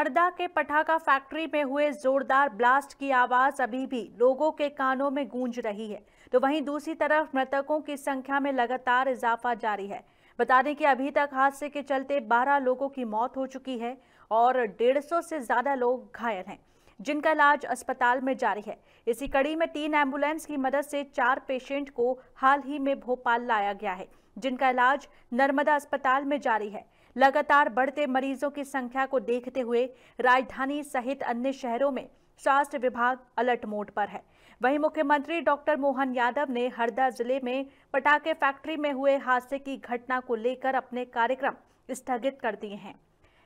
हरदा के पटाखा फैक्ट्री में हुए जोरदार ब्लास्ट की आवाज अभी भी लोगों के कानों में गूंज रही है तो वहीं दूसरी तरफ मृतकों की संख्या में लगातार इजाफा जारी है बता दें कि अभी तक हादसे के चलते 12 लोगों की मौत हो चुकी है और 150 से ज्यादा लोग घायल हैं जिनका इलाज अस्पताल में जारी है इसी कड़ी में तीन एम्बुलेंस की मदद से चार पेशेंट को हाल ही में भोपाल लाया गया है जिनका इलाज नर्मदा अस्पताल में जारी है लगातार बढ़ते मरीजों की संख्या को देखते हुए राजधानी सहित अन्य शहरों में स्वास्थ्य विभाग अलर्ट मोड पर है वहीं मुख्यमंत्री डॉक्टर मोहन यादव ने हरदा जिले में पटाखे फैक्ट्री में हुए हादसे की घटना को लेकर अपने कार्यक्रम स्थगित कर दिए हैं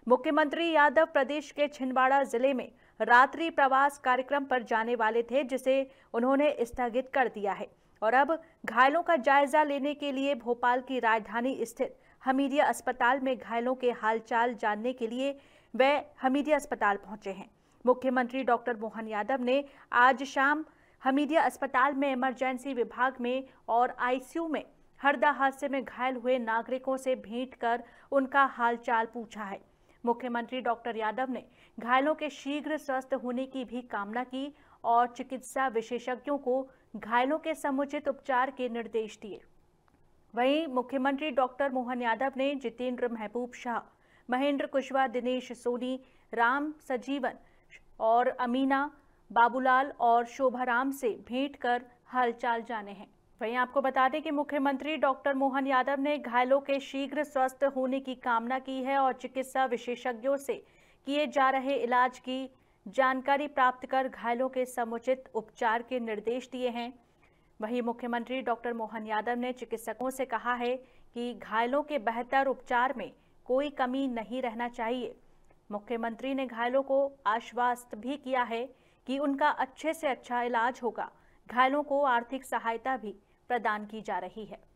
मुख्यमंत्री यादव प्रदेश के छिंदवाड़ा जिले में रात्रि प्रवास कार्यक्रम पर जाने वाले थे जिसे उन्होंने स्थगित कर दिया है और अब घायलों का जायजा लेने के लिए भोपाल की राजधानी स्थित हमीदिया अस्पताल में घायलों के हालचाल जानने के लिए वे हमीदिया अस्पताल पहुंचे हैं मुख्यमंत्री डॉक्टर मोहन यादव ने आज शाम हमीदिया अस्पताल में इमरजेंसी विभाग में और आईसीयू में हरदा हादसे में घायल हुए नागरिकों से भेंट कर उनका हालचाल पूछा है मुख्यमंत्री डॉक्टर यादव ने घायलों के शीघ्र स्वस्थ होने की भी कामना की और चिकित्सा विशेषज्ञों को घायलों के समुचित उपचार के निर्देश दिए वहीं मुख्यमंत्री डॉक्टर मोहन यादव ने जितेंद्र महबूब शाह महेंद्र कुशवाहा दिनेश सोनी राम सजीवन और अमीना बाबूलाल और शोभा राम से भेंट कर हालचाल जाने हैं वहीं आपको बता दें कि मुख्यमंत्री डॉक्टर मोहन यादव ने घायलों के शीघ्र स्वस्थ होने की कामना की है और चिकित्सा विशेषज्ञों से किए जा रहे इलाज की जानकारी प्राप्त कर घायलों के समुचित उपचार के निर्देश दिए हैं वहीं मुख्यमंत्री डॉक्टर मोहन यादव ने चिकित्सकों से कहा है कि घायलों के बेहतर उपचार में कोई कमी नहीं रहना चाहिए मुख्यमंत्री ने घायलों को आश्वस्त भी किया है कि उनका अच्छे से अच्छा इलाज होगा घायलों को आर्थिक सहायता भी प्रदान की जा रही है